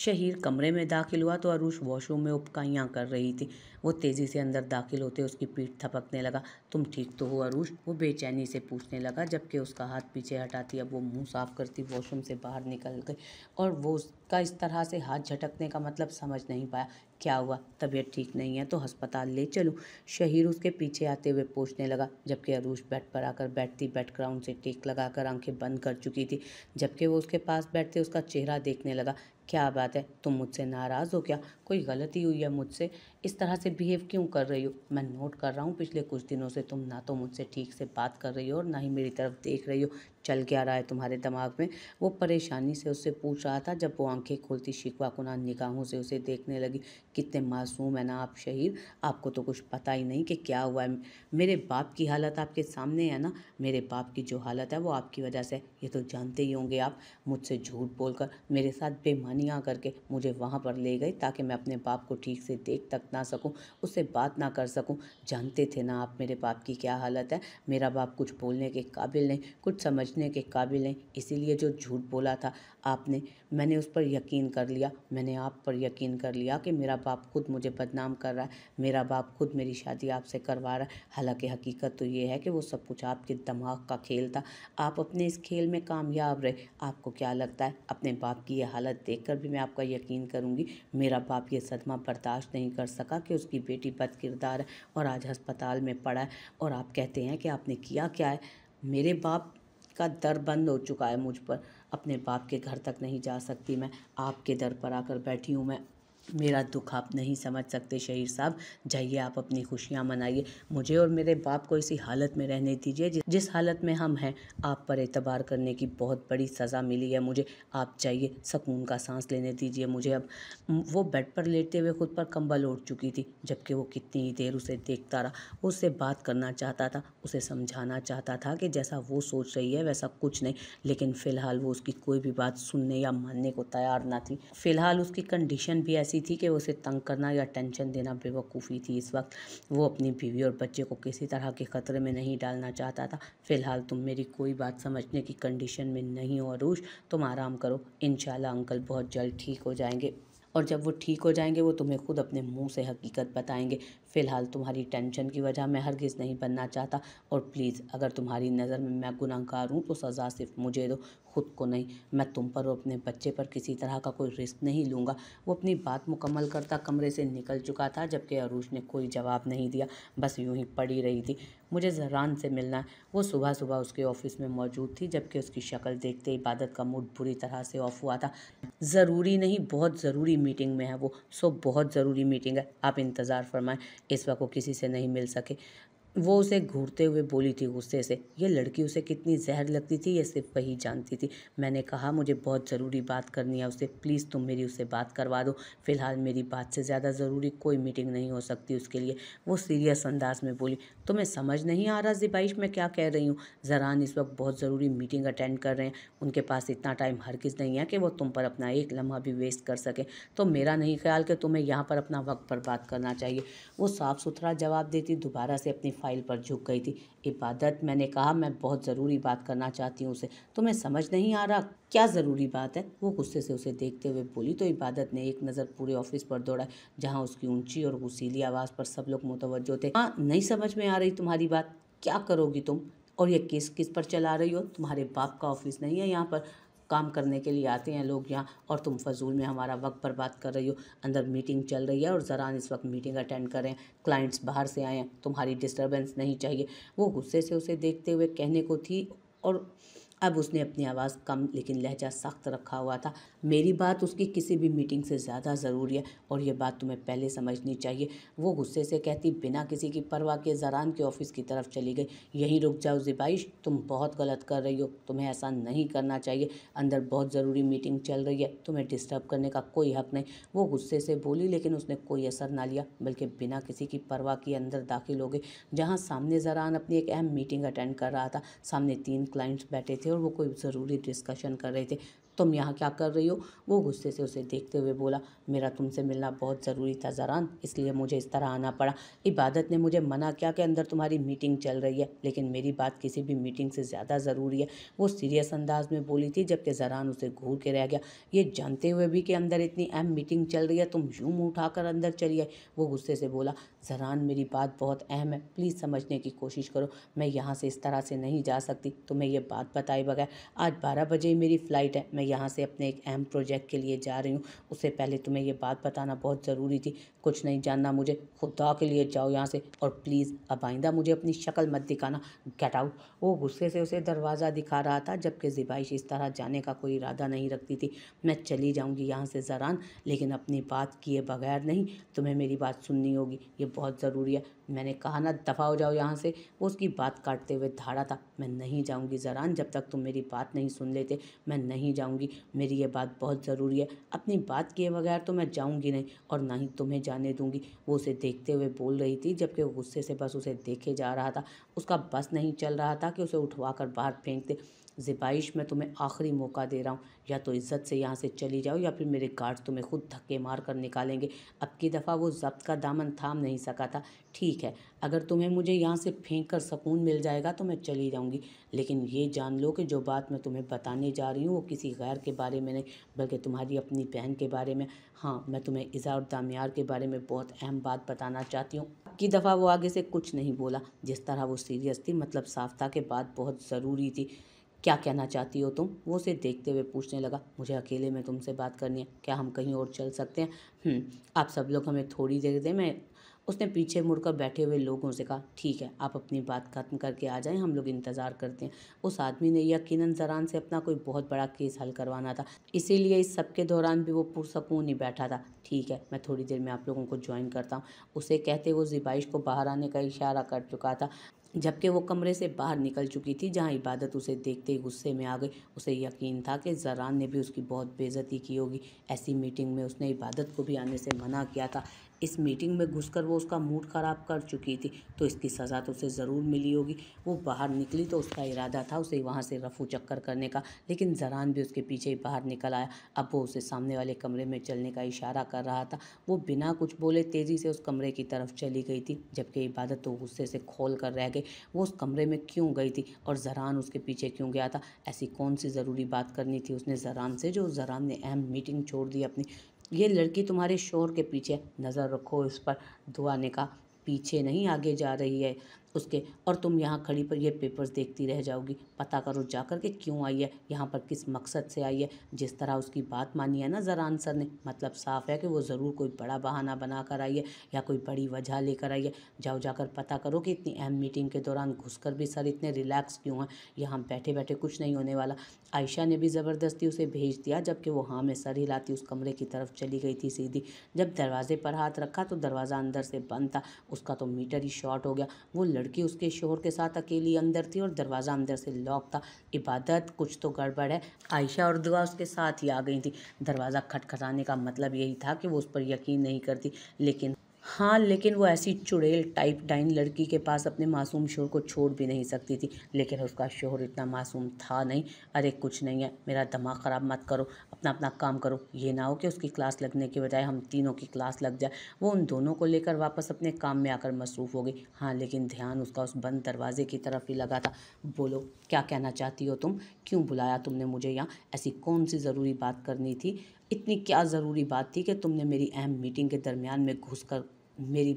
शहीर कमरे में दाखिल हुआ तो अरुष वॉशरूम में उपकाइयाँ कर रही थी वो तेज़ी से अंदर दाखिल होते उसकी पीठ थपकने लगा तुम ठीक तो हो अरूज वो बेचैनी से पूछने लगा जबकि उसका हाथ पीछे हटाती अब वो मुंह साफ करती वॉशरूम से बाहर निकल गई और वो उसका इस तरह से हाथ झटकने का मतलब समझ नहीं पाया क्या हुआ तबीयत ठीक नहीं है तो अस्पताल ले चलूँ शहीर उसके पीछे आते हुए पूछने लगा जबकि अरूज बेड पर आकर बैठती बेड से टेक लगाकर आंखें बंद कर चुकी थी जबकि वो उसके पास बैठते उसका चेहरा देखने लगा क्या बात है तुम मुझसे नाराज़ हो क्या कोई गलती हुई है मुझसे इस तरह से बिहेव क्यों कर रही हो मैं नोट कर रहा हूँ पिछले कुछ दिनों से तुम ना तो मुझसे ठीक से बात कर रही हो और ना ही मेरी तरफ देख रही हो चल क्या रहा है तुम्हारे दिमाग में वो परेशानी से उससे पूछ रहा था जब वो आंखें खोलती शिकवा कुना निगाहों से उसे देखने लगी कितने मासूम है ना आप शहीद आपको तो कुछ पता ही नहीं कि क्या हुआ है मेरे बाप की हालत आपके सामने है ना मेरे बाप की जो हालत है वो आपकी वजह से ये तो जानते ही होंगे आप मुझसे झूठ बोलकर मेरे साथ बेमानियाँ करके मुझे वहाँ पर ले गए ताकि मैं अपने बाप को ठीक से देख तक ना सकूँ उससे बात ना कर सकूँ जानते थे ना आप मेरे बाप की क्या हालत है मेरा बाप कुछ बोलने के काबिल नहीं कुछ समझ सोचने के काबिल हैं इसीलिए जो झूठ बोला था आपने मैंने उस पर यकीन कर लिया मैंने आप पर यकीन कर लिया कि मेरा बाप खुद मुझे बदनाम कर रहा है मेरा बाप खुद मेरी शादी आपसे करवा रहा है हालांकि हकीकत तो ये है कि वो सब कुछ आपके दिमाग का खेल था आप अपने इस खेल में कामयाब रहे आपको क्या लगता है अपने बाप की ये हालत देख भी मैं आपका यकीन करूँगी मेरा बाप ये सदमा बर्दाश्त नहीं कर सका कि उसकी बेटी बद किरदार है और आज अस्पताल में पड़ा है और आप कहते हैं कि आपने किया क्या है मेरे बाप का दर बंद हो चुका है मुझ पर अपने बाप के घर तक नहीं जा सकती मैं आपके दर पर आकर बैठी हूँ मैं मेरा दुख आप नहीं समझ सकते शहीर साहब जाइए आप अपनी खुशियाँ मनाइए मुझे और मेरे बाप को इसी हालत में रहने दीजिए जिस हालत में हम हैं आप पर एतबार करने की बहुत बड़ी सज़ा मिली है मुझे आप जाइए सकून का सांस लेने दीजिए मुझे अब वो बेड पर लेटते हुए खुद पर कंबल ओढ़ चुकी थी जबकि वो कितनी ही देर उसे देखता रहा उससे बात करना चाहता था उसे समझाना चाहता था कि जैसा वो सोच रही है वैसा कुछ नहीं लेकिन फ़िलहाल वो उसकी कोई भी बात सुनने या मानने को तैयार ना थी फ़िलहाल उसकी कंडीशन भी ऐसी ऐसी थी कि उसे तंग करना या टेंशन देना बेवकूफ़ी थी इस वक्त वो अपनी बीवी और बच्चे को किसी तरह के ख़तरे में नहीं डालना चाहता था फ़िलहाल तुम मेरी कोई बात समझने की कंडीशन में नहीं हो अरूश तुम आराम करो इन अंकल बहुत जल्द ठीक हो जाएंगे और जब वो ठीक हो जाएंगे वो तुम्हें खुद अपने मुंह से हकीकत बताएंगे फ़िलहाल तुम्हारी टेंशन की वजह मैं हरगिज़ नहीं बनना चाहता और प्लीज़ अगर तुम्हारी नज़र में मैं गुनाहगार हूँ तो सज़ा सिर्फ मुझे दो खुद को नहीं मैं तुम पर और अपने बच्चे पर किसी तरह का कोई रिस्क नहीं लूँगा वो अपनी बात मुकम्मल करता कमरे से निकल चुका था जबकि अरूश ने कोई जवाब नहीं दिया बस यूँ ही पड़ी रही थी मुझे जहरान से मिलना है वो सुबह सुबह उसके ऑफिस में मौजूद थी जबकि उसकी शक्ल देखते इबादत का मूड बुरी तरह से ऑफ हुआ था ज़रूरी नहीं बहुत ज़रूरी मीटिंग में है वो सो बहुत ज़रूरी मीटिंग है आप इंतज़ार फरमाएं इस वक्त वो किसी से नहीं मिल सके वो उसे घूरते हुए बोली थी गुस्से से ये लड़की उसे कितनी जहर लगती थी ये सिर्फ वही जानती थी मैंने कहा मुझे बहुत ज़रूरी बात करनी है उसे प्लीज़ तुम मेरी उससे बात करवा दो फिलहाल मेरी बात से ज़्यादा ज़रूरी कोई मीटिंग नहीं हो सकती उसके लिए वो सीरियस अंदाज में बोली तुम्हें समझ नहीं आ रहा जिबाइश मैं क्या कह रही हूँ जरान इस वक्त बहुत ज़रूरी मीटिंग अटेंड कर रहे हैं उनके पास इतना टाइम हर किस नहीं है कि वो तुम पर अपना एक लम्हा भी वेस्ट कर सकें तो मेरा नहीं ख्याल कि तुम्हें यहाँ पर अपना वक्त बर्बाद करना चाहिए वो साफ़ सुथरा जवाब देती दोबारा से अपनी फ़ाइल पर झुक गई थी इबादत मैंने कहा मैं बहुत ज़रूरी बात करना चाहती हूँ उसे तुम्हें समझ नहीं आ रहा क्या ज़रूरी बात है वो गुस्से से उसे देखते हुए बोली तो इबादत ने एक नज़र पूरे ऑफिस पर दौड़ा जहाँ उसकी ऊंची और गुसीली आवाज़ पर सब लोग मुतवजो थे हाँ नहीं समझ में आ रही तुम्हारी बात क्या करोगी तुम और ये किस किस पर चला रही हो तुम्हारे बाप का ऑफिस नहीं है यहाँ पर काम करने के लिए आते हैं लोग यहाँ और तुम फजूल में हमारा वक्त बर्बाद कर रही हो अंदर मीटिंग चल रही है और जरान इस वक्त मीटिंग अटेंड कर रहे हैं क्लाइंट्स बाहर से आए हैं तुम्हारी डिस्टर्बेंस नहीं चाहिए वो गुस्से से उसे देखते हुए कहने को थी और अब उसने अपनी आवाज़ कम लेकिन लहजा सख्त रखा हुआ था मेरी बात उसकी किसी भी मीटिंग से ज़्यादा ज़रूरी है और ये बात तुम्हें पहले समझनी चाहिए वो गुस्से से कहती बिना किसी की परवाह के जरान के ऑफिस की तरफ चली गई यहीं रुक जाओ जिबाइश तुम बहुत गलत कर रही हो तुम्हें ऐसा नहीं करना चाहिए अंदर बहुत ज़रूरी मीटिंग चल रही है तुम्हें डिस्टर्ब करने का कोई हक नहीं वो गुस्से से बोली लेकिन उसने कोई असर ना लिया बल्कि बिना किसी की परवाह के अंदर दाखिल हो गई जहाँ सामने जरान अपनी एक अहम मीटिंग अटेंड कर रहा था सामने तीन क्लाइंट्स बैठे थे और वो कोई ज़रूरी डिस्कशन कर रहे थे तुम यहाँ क्या कर रही हो वो गुस्से से उसे देखते हुए बोला मेरा तुमसे मिलना बहुत ज़रूरी था जरान इसलिए मुझे इस तरह आना पड़ा इबादत ने मुझे मना किया कि अंदर तुम्हारी मीटिंग चल रही है लेकिन मेरी बात किसी भी मीटिंग से ज़्यादा ज़रूरी है वो सीरियस अंदाज में बोली थी जबकि जरान उसे घूर के रह गया ये जानते हुए भी कि अंदर इतनी अहम मीटिंग चल रही है तुम यूँ मुँह उठाकर अंदर चली आई वो गुस्से से बोला जरान मेरी बात बहुत अहम है प्लीज़ समझने की कोशिश करो मैं यहाँ से इस तरह से नहीं जा सकती तुम्हें यह बात बताई टाइम आ आज बारह बजे मेरी फ़्लाइट है मैं यहाँ से अपने एक अहम प्रोजेक्ट के लिए जा रही हूँ उससे पहले तुम्हें यह बात बताना बहुत ज़रूरी थी कुछ नहीं जानना मुझे खुदा के लिए जाओ यहाँ से और प्लीज़ अब आइंदा मुझे अपनी शक्ल मत दिखाना गेट आउट वो गुस्से से उसे दरवाज़ा दिखा रहा था जबकि जिबाइश इस तरह जाने का कोई इरादा नहीं रखती थी मैं चली जाऊँगी यहाँ से जरान लेकिन अपनी बात किए बगैर नहीं तुम्हें मेरी बात सुननी होगी ये बहुत ज़रूरी है मैंने कहा ना दफ़ा हो जाओ यहाँ से वो उसकी बात काटते हुए धाड़ा था मैं नहीं जाऊँगी जरान जब तक तक तुम मेरी बात नहीं सुन लेते मैं नहीं जाऊँगी मेरी ये बात बहुत ज़रूरी है अपनी बात किए बगैर तो मैं जाऊँगी नहीं और ना ही तुम्हें जाने दूंगी वो उसे देखते हुए बोल रही थी जबकि गुस्से से बस उसे देखे जा रहा था उसका बस नहीं चल रहा था कि उसे उठवा कर बाहर फेंक दे ज़िपाइश मैं तुम्हें आखिरी मौका दे रहा हूँ या तो इज़्ज़त से यहाँ से चली जाओ या फिर मेरे गार्ड तुम्हें खुद धक्के मार कर निकालेंगे अब की दफ़ा वो जब्त का दामन थाम नहीं सका था ठीक है अगर तुम्हें मुझे यहाँ से फेंक कर सुकून मिल जाएगा तो मैं चली जाऊँगी लेकिन ये जान लो कि जो बात मैं तुम्हें बताने जा रही हूँ वो किसी गैर के बारे में नहीं बल्कि तुम्हारी अपनी बहन के बारे में हाँ मैं तुम्हें इज़ा और दामियार के बारे में बहुत अहम बात बताना चाहती हूँ अब की दफ़ा वो आगे से कुछ नहीं बोला जिस तरह वो सीरियस थी मतलब साफ्ता के बाद बहुत ज़रूरी थी क्या कहना चाहती हो तुम वो उसे देखते हुए पूछने लगा मुझे अकेले में तुमसे बात करनी है क्या हम कहीं और चल सकते हैं हम्म, आप सब लोग हमें थोड़ी देर दें मैं उसने पीछे मुड़कर बैठे हुए लोगों से कहा ठीक है आप अपनी बात खत्म करके आ जाएं हम लोग इंतज़ार करते हैं उस आदमी ने यकीनन जरान से अपना कोई बहुत बड़ा केस हल करवाना था इसीलिए इस सब के दौरान भी वो पुरसकून ही बैठा था ठीक है मैं थोड़ी देर में आप लोगों को ज्वाइन करता हूँ उसे कहते वो जिबाइश को बाहर आने का इशारा कर चुका था जबकि वो कमरे से बाहर निकल चुकी थी जहाँ इबादत उसे देखते ही गुस्से में आ गई उसे यकीन था कि जरान ने भी उसकी बहुत बेज़ती की होगी ऐसी मीटिंग में उसने इबादत को भी आने से मना किया था इस मीटिंग में घुसकर वो उसका मूड ख़राब कर चुकी थी तो इसकी सज़ा तो उसे ज़रूर मिली होगी वो बाहर निकली तो उसका इरादा था उसे वहाँ से रफू चक्कर करने का लेकिन जरान भी उसके पीछे ही बाहर निकल आया अब वो उसे सामने वाले कमरे में चलने का इशारा कर रहा था वो बिना कुछ बोले तेज़ी से उस कमरे की तरफ चली गई थी जबकि इबादत तो गुस्से से खोल कर रह गई वो उस कमरे में क्यों गई थी और जरान उसके पीछे क्यों गया था ऐसी कौन सी ज़रूरी बात करनी थी उसने जरान से जो जरान ने अहम मीटिंग छोड़ दी अपनी ये लड़की तुम्हारे शोर के पीछे नज़र रखो इस पर दुआने का पीछे नहीं आगे जा रही है उसके और तुम यहाँ खड़ी पर ये पेपर्स देखती रह जाओगी पता करो जा कर के क्यों आई है यहाँ पर किस मकसद से आई है जिस तरह उसकी बात मानी है ना जरा सर ने मतलब साफ है कि वो ज़रूर कोई बड़ा बहाना बना कर आई है या कोई बड़ी वजह लेकर आई है जाओ जाकर पता करो कि इतनी अहम मीटिंग के दौरान कर भी सर इतने रिलैक्स क्यों हैं यहाँ बैठे बैठे कुछ नहीं होने वाला आयशा ने भी ज़बरदस्ती उसे भेज दिया जबकि वो हाँ में सर हिलाती उस कमरे की तरफ चली गई थी सीधी जब दरवाजे पर हाथ रखा तो दरवाज़ा अंदर से बंद था उसका तो मीटर ही शॉर्ट हो गया वो लड़ लड़की उसके शोर के साथ अकेली अंदर थी और दरवाज़ा अंदर से लॉक था इबादत कुछ तो गड़बड़ है आयशा और दुआ उसके साथ ही आ गई थी दरवाज़ा खटखटाने का मतलब यही था कि वो उस पर यकीन नहीं करती लेकिन हाँ लेकिन वो ऐसी चुड़ैल टाइप डाइन लड़की के पास अपने मासूम शोर को छोड़ भी नहीं सकती थी लेकिन उसका शोर इतना मासूम था नहीं अरे कुछ नहीं है मेरा दिमाग ख़राब मत करो अपना अपना काम करो ये ना हो कि उसकी क्लास लगने के बजाय हम तीनों की क्लास लग जाए वो उन दोनों को लेकर वापस अपने काम में आकर मसरूफ़ हो गई हाँ लेकिन ध्यान उसका उस बंद दरवाजे की तरफ ही लगा था बोलो क्या कहना चाहती हो तुम क्यों बुलाया तुमने मुझे यहाँ ऐसी कौन सी ज़रूरी बात करनी थी इतनी क्या ज़रूरी बात थी कि तुमने मेरी अहम मीटिंग के दरमियान में घुस कर मेरी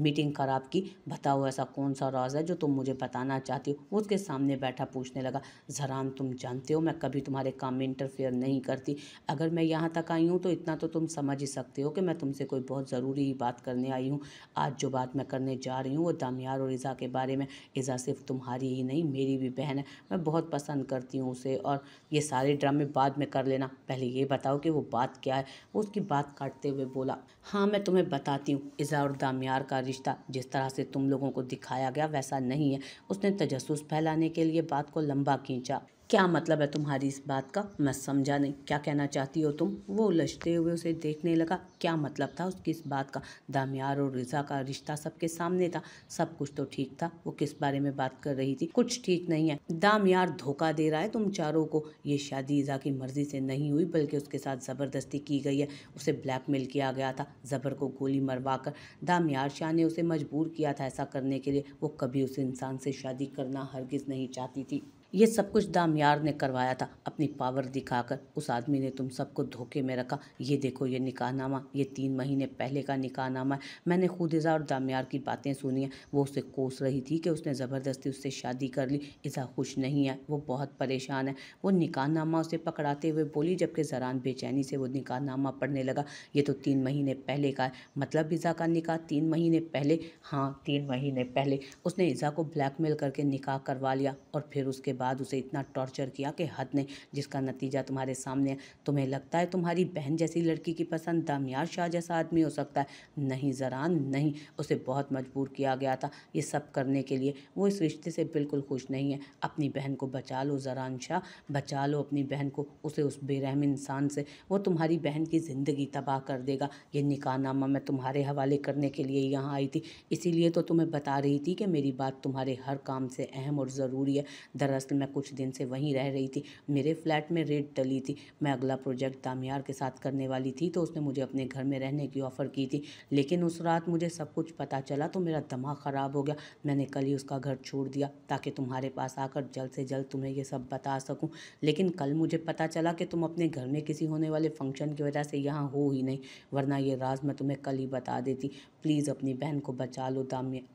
मीटिंग खराब की बताओ ऐसा कौन सा राज है जो तुम मुझे बताना चाहती हो उसके सामने बैठा पूछने लगा जरान तुम जानते हो मैं कभी तुम्हारे काम में इंटरफेयर नहीं करती अगर मैं यहाँ तक आई हूँ तो इतना तो तुम समझ ही सकते हो कि मैं तुमसे कोई बहुत ज़रूरी बात करने आई हूँ आज जो बात मैं करने जा रही हूँ वो दामियार और इज़ा के बारे में इज़ा सिर्फ तुम्हारी ही नहीं मेरी भी बहन है मैं बहुत पसंद करती हूँ उसे और ये सारे ड्रामे बाद में कर लेना पहले ये बताओ कि वो बात क्या है वो उसकी बात काटते हुए बोला हाँ मैं तुम्हें बताती हूँ इज़ा और दामियार का रिश्ता जिस तरह से तुम लोगों को दिखाया गया वैसा नहीं है उसने तजस फैलाने के लिए बात को लंबा खींचा क्या मतलब है तुम्हारी इस बात का मैं समझा नहीं क्या कहना चाहती हो तुम वो उलझते हुए उसे देखने लगा क्या मतलब था उसकी इस बात का दामियार और रिजा का रिश्ता सबके सामने था सब कुछ तो ठीक था वो किस बारे में बात कर रही थी कुछ ठीक नहीं है दामियार धोखा दे रहा है तुम चारों को ये शादी ईजा की मर्जी से नहीं हुई बल्कि उसके साथ ज़बरदस्ती की गई है उसे ब्लैकमेल किया गया था ज़बर को गोली मरवा कर दामियार शाह ने उसे मजबूर किया था ऐसा करने के लिए वो कभी उस इंसान से शादी करना हरगिज़ नहीं चाहती थी ये सब कुछ दामयार ने करवाया था अपनी पावर दिखाकर उस आदमी ने तुम सबको धोखे में रखा ये देखो ये निकाहनामा ये तीन महीने पहले का निकाहनामा है मैंने खुदिज़ा और दामयार की बातें सुनी हैं वो उसे कोस रही थी कि उसने ज़बरदस्ती उससे शादी कर ली इज़ा खुश नहीं है वो बहुत परेशान है वो निकाहनामा उसे पकड़ाते हुए बोली जबकि जरान बेचैनी से वो निकाहनामा पढ़ने लगा ये तो तीन महीने पहले का है मतलब इज़ा का निकाह तीन महीने पहले हाँ तीन महीने पहले उसने इज़ा को ब्लैकमेल करके निकाह करवा लिया और फिर उसके बाद उसे इतना टॉर्चर किया कि हद ने जिसका नतीजा तुम्हारे सामने तुम्हें लगता है तुम्हारी बहन जैसी लड़की की पसंद दामियार शाह जैसा आदमी हो सकता है नहीं जरान नहीं उसे बहुत मजबूर किया गया था ये सब करने के लिए वो इस रिश्ते से बिल्कुल खुश नहीं है अपनी बहन को बचा लो जरान शाह बचा लो अपनी बहन को उसे उस बेरहम इंसान से वो तुम्हारी बहन की ज़िंदगी तबाह कर देगा ये निकाहनामा मैं तुम्हारे हवाले करने के लिए यहाँ आई थी इसीलिए तो तुम्हें बता रही थी कि मेरी बात तुम्हारे हर काम से अहम और ज़रूरी है दरअसल फिर मैं कुछ दिन से वहीं रह रही थी मेरे फ्लैट में रेट डली थी मैं अगला प्रोजेक्ट दामियार के साथ करने वाली थी तो उसने मुझे अपने घर में रहने की ऑफ़र की थी लेकिन उस रात मुझे सब कुछ पता चला तो मेरा दिमाग ख़राब हो गया मैंने कल ही उसका घर छोड़ दिया ताकि तुम्हारे पास आकर जल्द से जल्द तुम्हें यह सब बता सकूँ लेकिन कल मुझे पता चला कि तुम अपने घर में किसी होने वाले फंक्शन की वजह से यहाँ हो ही नहीं वरना ये राज मैं तुम्हें कल ही बता देती प्लीज़ अपनी बहन को बचा लो दामिया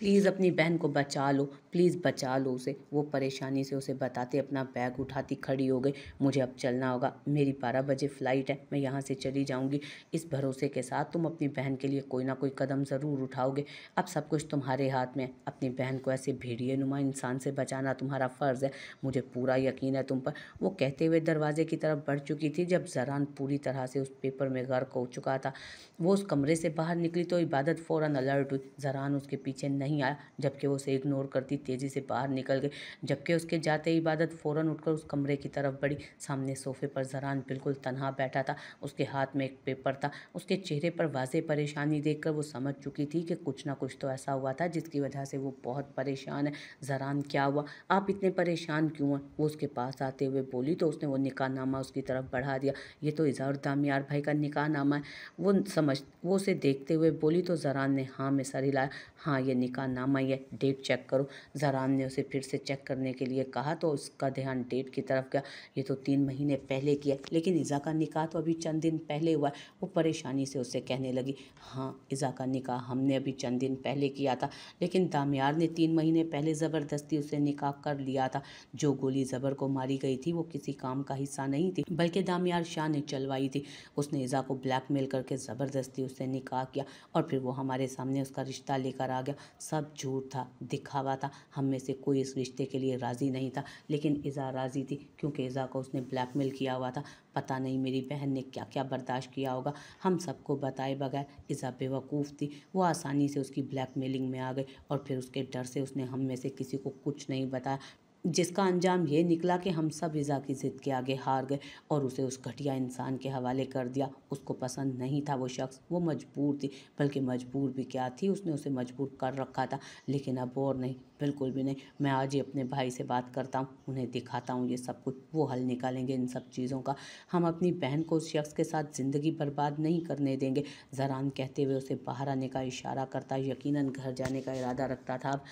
प्लीज़ अपनी बहन को बचा लो प्लीज़ बचा लो उसे वो परेशानी से उसे बताते अपना बैग उठाती खड़ी हो गई मुझे अब चलना होगा मेरी बारह बजे फ़्लाइट है मैं यहाँ से चली जाऊँगी इस भरोसे के साथ तुम अपनी बहन के लिए कोई ना कोई कदम ज़रूर उठाओगे अब सब कुछ तुम्हारे हाथ में है अपनी बहन को ऐसे भेड़िए नुमा इंसान से बचाना तुम्हारा फ़र्ज़ है मुझे पूरा यकीन है तुम पर वो कहते हुए दरवाजे की तरफ बढ़ चुकी थी जब जरान पूरी तरह से उस पेपर में गर्क हो चुका था वो उस कमरे से बाहर निकली तो इबादत फ़ौर अलर्ट हुई जरान उसके पीछे नहीं नहीं आया जबकि वो उसे इग्नोर करती तेज़ी से बाहर निकल गई जबकि उसके जाते ही इबादत फ़ौरन उठकर उस कमरे की तरफ बढ़ी सामने सोफे पर जरान बिल्कुल तनहा बैठा था उसके हाथ में एक पेपर था उसके चेहरे पर वाज परेशानी देखकर वो समझ चुकी थी कि कुछ ना कुछ तो ऐसा हुआ था जिसकी वजह से वो बहुत परेशान है जरान क्या हुआ आप इतने परेशान क्यों हैं वो उसके पास आते हुए बोली तो उसने वो नामा उसकी तरफ बढ़ा दिया ये तो इज़ार दामियार भाई का नामा है वो समझ वो उसे देखते हुए बोली तो जरान ने हाँ में सर हिलाया हाँ ये निकाह नामा है डेट चेक करो जहरान ने उसे फिर से चेक करने के लिए कहा तो उसका ध्यान डेट की तरफ गया ये तो तीन महीने पहले किया लेकिन ईज़ा का निकाह तो अभी चंद दिन पहले हुआ है वो परेशानी से उसे कहने लगी हाँ ईज़ा का निकाह हमने अभी चंद दिन पहले किया था लेकिन दामियार ने तीन महीने पहले ज़बरदस्ती उसे निकाह कर लिया था जो गोली ज़बर को मारी गई थी वो किसी काम का हिस्सा नहीं थी बल्कि दामियार शाह ने चलवाई थी उसने ईज़ा को ब्लैकमेल करके ज़बरदस्ती उससे निकाह किया और फिर वो हमारे सामने उसका रिश्ता लेकर आ गया सब झूठ था दिखावा था हम में से कोई इस रिश्ते के लिए राज़ी नहीं था लेकिन इज़ा राज़ी थी क्योंकि इज़ा को उसने ब्लैकमेल किया हुआ था पता नहीं मेरी बहन ने क्या क्या बर्दाश्त किया होगा हम सबको बताए बगैर इज़ा बेवकूफ़ थी वो आसानी से उसकी ब्लैकमेलिंग में आ गई और फिर उसके डर से उसने हम में से किसी को कुछ नहीं बताया जिसका अंजाम ये निकला कि हम सब ईज़ा की ज़िद के आगे हार गए और उसे उस घटिया इंसान के हवाले कर दिया उसको पसंद नहीं था वो शख्स वो मजबूर थी बल्कि मजबूर भी क्या थी उसने उसे मजबूर कर रखा था लेकिन अब और नहीं बिल्कुल भी नहीं मैं आज ही अपने भाई से बात करता हूँ उन्हें दिखाता हूँ ये सब कुछ वो हल निकालेंगे इन सब चीज़ों का हम अपनी बहन को उस शख्स के साथ ज़िंदगी बर्बाद नहीं करने देंगे जरान कहते हुए उसे बाहर आने का इशारा करता यकीनन घर जाने का इरादा रखता था